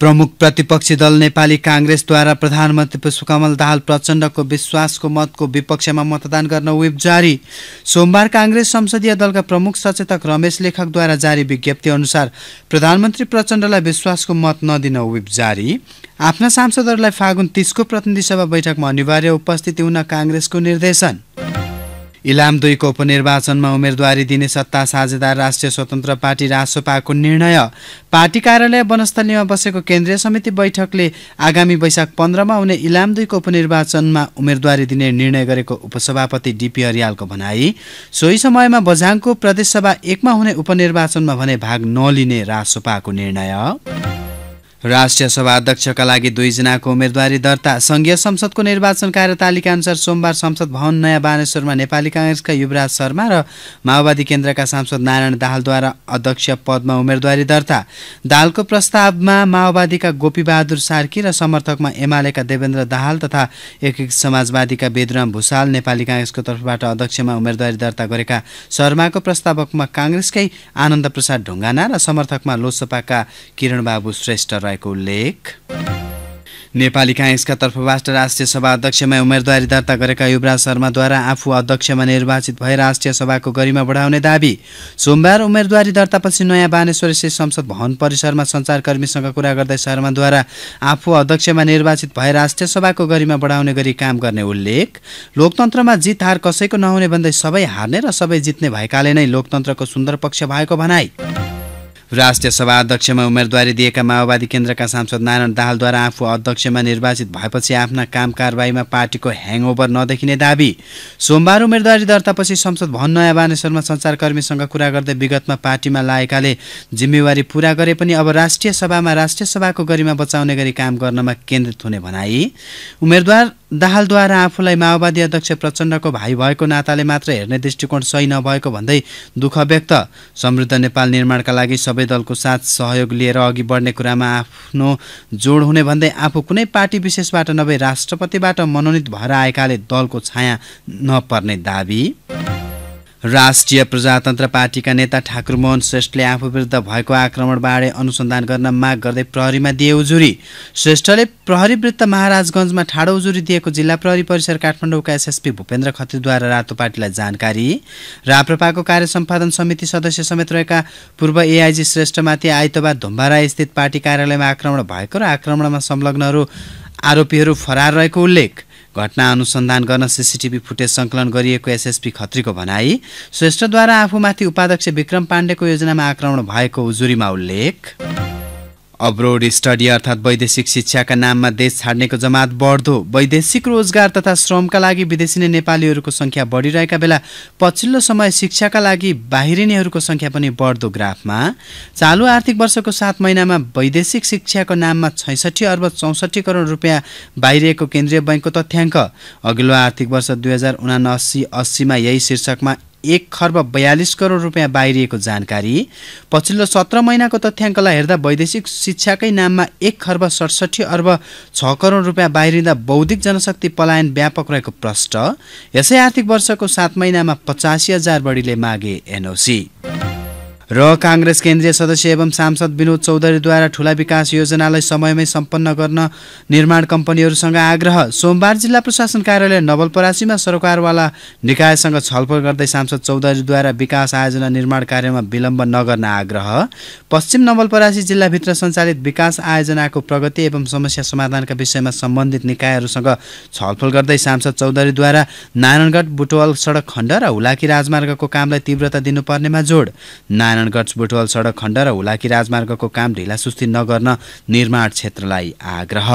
प्रमुख प्रतिपक्षी दल नेपाली काङ्ग्रेसद्वारा प्रधानमन्त्री पुष्पकमल दाहाल प्रचण्डको विश्वासको मतको विपक्षमा मतदान गर्न विप जारी सोमबार काङ्ग्रेस संसदीय दलका प्रमुख सचेतक रमेश लेखकद्वारा जारी विज्ञप्ति अनुसार प्रधानमन्त्री प्रचण्डलाई विश्वासको मत नदिन विप जारी आफ्ना सांसदहरूलाई फागुन तिसको प्रतिनिधि सभा बैठकमा अनिवार्य उपस्थिति हुन काङ्ग्रेसको निर्देशन इलाम दुईको उपनिर्वाचनमा उम्मेदवारी दिने सत्ता साझेदार राष्ट्रिय स्वतन्त्र पार्टी रासोपाको निर्णय पार्टी कार्यालय वनस्थलीमा बसेको केन्द्रीय समिति बैठकले आगामी वैशाख पन्ध्रमा हुने इलाम दुईको उपनिर्वाचनमा उम्मेदवारी दिने निर्णय गरेको उपसभापति डिपी अरियालको भनाई सोही समयमा बझाङको प्रदेशसभा एकमा हुने उपनिर्वाचनमा भने भाग नलिने रासोपाको निर्णय राष्ट्रिय सभा अध्यक्षका लागि दुईजनाको उम्मेदवारी दर्ता सङ्घीय संसदको निर्वाचन कार्यतालिका अनुसार सोमबार संसद भवन नयाँ बानेश्वरमा नेपाली काङ्ग्रेसका युवराज शर्मा र माओवादी केन्द्रका सांसद नारायण दाहालद्वारा अध्यक्ष पदमा उम्मेदवारी दर्ता दाहालको प्रस्तावमा माओवादीका गोपीबहादुर सार्की र समर्थकमा एमालेका देवेन्द्र दाहाल तथा एकीकृत समाजवादीका वेदराम भूषाल नेपाली काङ्ग्रेसको तर्फबाट अध्यक्षमा उम्मेदवारी दर्ता गरेका शर्माको प्रस्तावकमा काङ्ग्रेसकै आनन्द प्रसाद ढुङ्गाना र समर्थकमा लोकसभाका किरणबाबु श्रेष्ठ रहेको उल्लेख नेपाली काङ्ग्रेसका तर्फबाट राष्ट्रिय सभा अध्यक्षमा उम्मेदवारी दर्ता गरेका युवराज शर्माद्वारा आफू अध्यक्षमा निर्वाचित भए राष्ट्रिय सभाको गरिमा बढाउने दावी सोमबार उम्मेद्वारी दर्तापछि नयाँ बानेश्वर स्थित संसद भवन परिसरमा सञ्चारकर्मीसँग कुरा गर्दै शर्माद्वारा आफू अध्यक्षमा निर्वाचित भए राष्ट्रिय सभाको गरिमा बढाउने गरी काम गर्ने उल्लेख लोकतन्त्रमा जित हार कसैको नहुने भन्दै सबै हार्ने र सबै जित्ने भएकाले नै लोकतन्त्रको सुन्दर पक्ष भएको भनाई राष्ट्रिय सभा अध्यक्षमा उम्मेदवारी दिएका माओवादी केन्द्रका सांसद नारायण दाहालद्वारा आफू अध्यक्षमा निर्वाचित भएपछि आफ्ना काम कारवाहीमा पार्टीको ह्याङओभर नदेखिने दावी सोमबार उम्मेदवारी दर्तापछि संसद भवन नयाँ बानेश्वरमा सञ्चारकर्मीसँग कुरा गर्दै विगतमा पार्टीमा लागेकाले जिम्मेवारी पूरा गरे पनि अब राष्ट्रिय सभामा राष्ट्रिय सभाको गरिमा बचाउने गरी काम गर्नमा केन्द्रित हुने भनाई उम्मेद्वार दाहालद्वारा आफूलाई माओवादी अध्यक्ष प्रचण्डको भाइ भएको नाताले मात्र हेर्ने दृष्टिकोण सही नभएको भन्दै दुःख व्यक्त समृद्ध नेपाल निर्माणका लागि सबै दलको साथ सहयोग लिएर अघि बढ्ने कुरामा आफ्नो जोड हुने भन्दै आफू कुनै पार्टी विशेषबाट नभई राष्ट्रपतिबाट मनोनित भएर आएकाले दलको छाया नपर्ने दावी राष्ट्रिय प्रजातन्त्र पार्टीका नेता ठाकुर मोहन श्रेष्ठले आफू विरुद्ध भएको आक्रमणबारे अनुसन्धान गर्न माग गर्दै प्रहरीमा दिए उजुरी श्रेष्ठले प्रहरी वृत्त महाराजगञ्जमा ठाडो उजुरी दिएको जिल्ला प्रहरी परिसर काठमाडौँका एसएसपी भूपेन्द्र खत्रीद्वारा रातो पार्टीलाई जानकारी राप्रपाको कार्य सम्पादन समिति सदस्य समेत रहेका पूर्व एआइजी श्रेष्ठमाथि आइतबार धुम्बारा स्थित पार्टी कार्यालयमा आक्रमण भएको र आक्रमणमा संलग्नहरू आरोपीहरू फरार रहेको उल्लेख घटना अनुसन्धान गर्न सिसिटिभी फुटेज सङ्कलन गरिएको एसएसपी खत्रीको भनाई श्रेष्ठद्वारा आफूमाथि उपाध्यक्ष विक्रम पाण्डेको योजनामा आक्रमण भएको उजुरीमा उल्लेख अब्रोड स्टडी अर्थात् वैदेशिक शिक्षाका नाममा देश छाड्नेको जमात बढ्दो वैदेशिक रोजगार तथा श्रमका लागि विदेशी नै नेपालीहरूको सङ्ख्या बढिरहेका बेला पछिल्लो समय शिक्षाका लागि बाहिरिनेहरूको सङ्ख्या पनि बढ्दो ग्राफमा चालु आर्थिक वर्षको सात महिनामा वैदेशिक शिक्षाको नाममा छैसठी अर्ब चौसठी करोड रुपियाँ बाहिरिएको केन्द्रीय बैङ्कको तथ्याङ्क अघिल्लो आर्थिक वर्ष दुई हजार उनासी यही शीर्षकमा एक खर्ब बयालिस करोड रुपियाँ बाहिरिएको जानकारी पछिल्लो सत्र महिनाको तथ्याङ्कलाई हेर्दा वैदेशिक शिक्षाकै नाममा एक खर्ब सडसठी अर्ब छ करोड रुपियाँ बाहिरिँदा बौद्धिक जनशक्ति पलायन व्यापक रहेको प्रष्ट यसै आर्थिक वर्षको सात महिनामा पचासी हजार बढीले मागे एनओसी र काङ्ग्रेस केन्द्रीय सदस्य एवं सांसद विनोद चौधरीद्वारा ठुला विकास योजनालाई समयमै सम्पन्न गर्न निर्माण कम्पनीहरूसँग आग्रह सोमबार जिल्ला प्रशासन कार्यालय नवलपरासीमा सरकारवाला निकायसँग छलफल गर्दै सांसद चौधरीद्वारा विकास आयोजना निर्माण कार्यमा विलम्ब नगर्न आग्रह पश्चिम नवलपरासी जिल्लाभित्र सञ्चालित विकास आयोजनाको प्रगति एवं समस्या समाधानका विषयमा सम्बन्धित निकायहरूसँग छलफल गर्दै सांसद चौधरीद्वारा नारायणगढ बुटवल सडक खण्ड र हुलाकी राजमार्गको कामलाई तीव्रता दिनुपर्नेमा जोड नारायण नारायणगढ बुटवल सडक खण्ड र हुलाकी राजमार्गको काम ढिलासुस्ती नगर्न निर्माण क्षेत्रलाई आग्रह